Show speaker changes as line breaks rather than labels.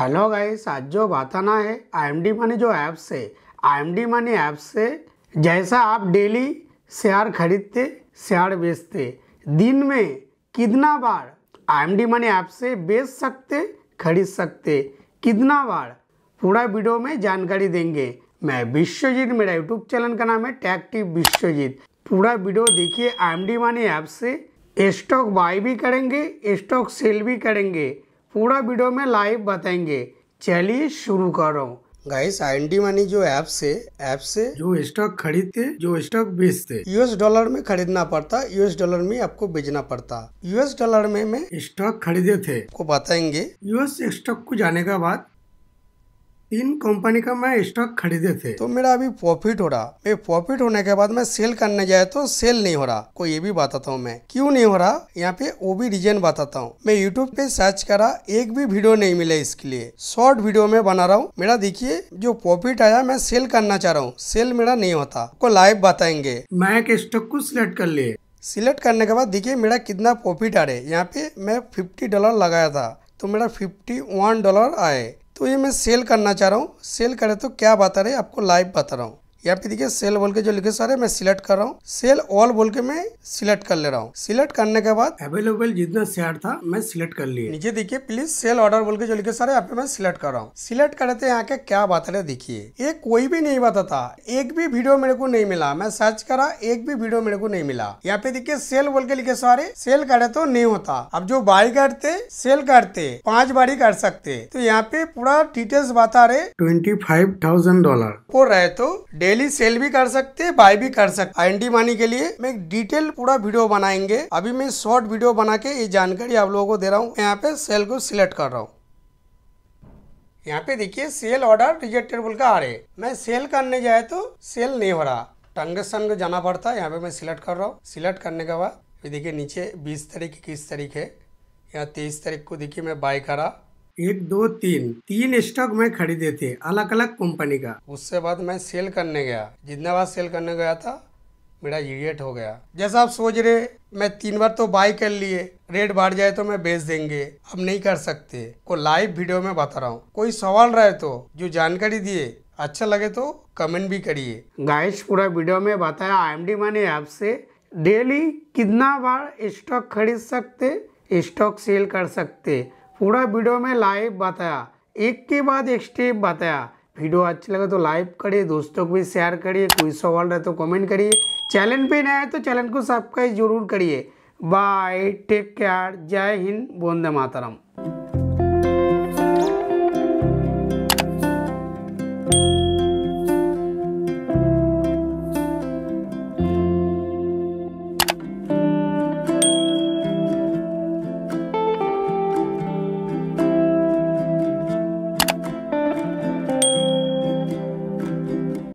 hello guys आज जो बताना है आई मनी जो ऐप्स है आई मनी ऐप से जैसा आप डेली शेयर खरीदते शेयर बेचते दिन में कितना बार आई मनी ऐप से बेच सकते खरीद सकते कितना बार पूरा वीडियो में जानकारी देंगे मैं विश्वजीत मेरा यूट्यूब चैनल का नाम है टैग टिप विश्वजीत पूरा वीडियो देखिए आई मनी ऐप से स्टॉक बाय भी करेंगे स्टॉक सेल भी करेंगे पूरा वीडियो में लाइव बताएंगे चलिए शुरू करो गाइस आई मनी जो ऐप से ऐप से जो स्टॉक खरीदते जो स्टॉक बेचते यूएस डॉलर में खरीदना पड़ता यूएस डॉलर में आपको बेचना पड़ता यूएस डॉलर में मैं स्टॉक खरीदे थे आपको बताएंगे यूएस स्टॉक को जाने के बाद तीन कंपनी का मैं स्टॉक खरीदे थे तो मेरा अभी प्रॉफिट हो रहा मैं प्रॉफिट होने के बाद मैं सेल करने जाए तो सेल नहीं हो रहा को ये भी बताता हूँ मैं क्यों नहीं हो रहा यहाँ पे वो भी रीजन बताता हूँ मैं यूट्यूब पे सर्च करा एक भी वीडियो नहीं मिले इसके लिए शॉर्ट वीडियो में बना रहा हूँ मेरा देखिए जो प्रॉफिट आया मैं सेल करना चाह रहा हूँ सेल मेरा नहीं होता आपको लाइव बताएंगे मैं एक स्टॉक को सिलेक्ट कर लिए सिलेक्ट करने के बाद देखिए मेरा कितना प्रॉफिट आ रहा है यहाँ पे मैं फिफ्टी डॉलर लगाया था तो मेरा फिफ्टी वन डॉलर आए तो ये मैं सेल करना चाह रहा हूँ सेल करें तो क्या बता रहे आपको लाइव बता रहा हूँ यहाँ पे देखिए सेल बोल के जो लिखे सारे मैं सिलेक्ट कर रहा हूँ सेल ऑल बोल के मैं सिलेक्ट कर ले रहा हूँ सिलेक्ट करने के बाद अवेलेबल जितना शेयर था मैं सिलेक्ट कर लिया नीचे देखिए प्लीज सेल ऑर्डर बोल के जो लिखे सारे यहाँ पे मैं सिलेक्ट कर रहा हूँ सिलेक्ट थे यहाँ के क्या बात है देखिए ये कोई भी नहीं बताता एक भी वीडियो मेरे को नहीं मिला मैं सर्च करा एक भी वीडियो मेरे को नहीं मिला यहाँ पे देखिए सेल बोल के लिखे सारे सेल करे तो नहीं होता अब जो बाई करते सेल करते पांच बारी कर सकते तो यहाँ पे पूरा डिटेल्स बता रहे ट्वेंटी फाइव थाउजेंड डॉलर हो रहे तो डेली सेल भी कर सकते हैं बाय भी कर सकते हैं आई मनी के लिए मैं डिटेल पूरा वीडियो बनाएंगे अभी मैं शॉर्ट वीडियो बना के ये जानकारी आप लोगों को दे रहा हूँ यहाँ पे सेल को सिलेक्ट कर रहा हूँ यहाँ पे देखिए सेल ऑर्डर रिजेक्टेड बोल का आ रहे मैं सेल करने जाए तो सेल नहीं हो रहा ट्रांजेक्शन को जाना पड़ता है यहाँ पे मैं सिलेक्ट कर रहा हूँ सिलेक्ट करने के बाद देखिए नीचे बीस तारीख इक्कीस तारीख है यहाँ तेईस तारीख को देखिए मैं बाय करा एक दो तीन तीन स्टॉक मैं खरीदे थे अलग अलग कंपनी का उसके बाद मैं सेल करने गया जितना बार सेल करने गया था मेरा इडियट हो गया जैसा आप सोच रहे मैं तीन बार तो बाई कर लिए रेट बढ़ जाए तो मैं बेच देंगे अब नहीं कर सकते को लाइव वीडियो में बता रहा हूँ कोई सवाल रहे तो जो जानकारी दिए अच्छा लगे तो कमेंट भी करिए गाइस पूरा वीडियो में बताया I N D money app से डेली कितना बार स्टॉक खरीद सकते स्टॉक सेल कर सकते पूरा वीडियो में लाइव बताया एक के बाद एक स्टेप बताया वीडियो अच्छी लगे तो लाइक करिए दोस्तों को भी शेयर करिए कोई सवाल रहे तो कमेंट करिए चैनल पे नया है तो चैनल को सब्सक्राइब जरूर करिए बाय टेक केयर जय हिंद बोंदे मातरम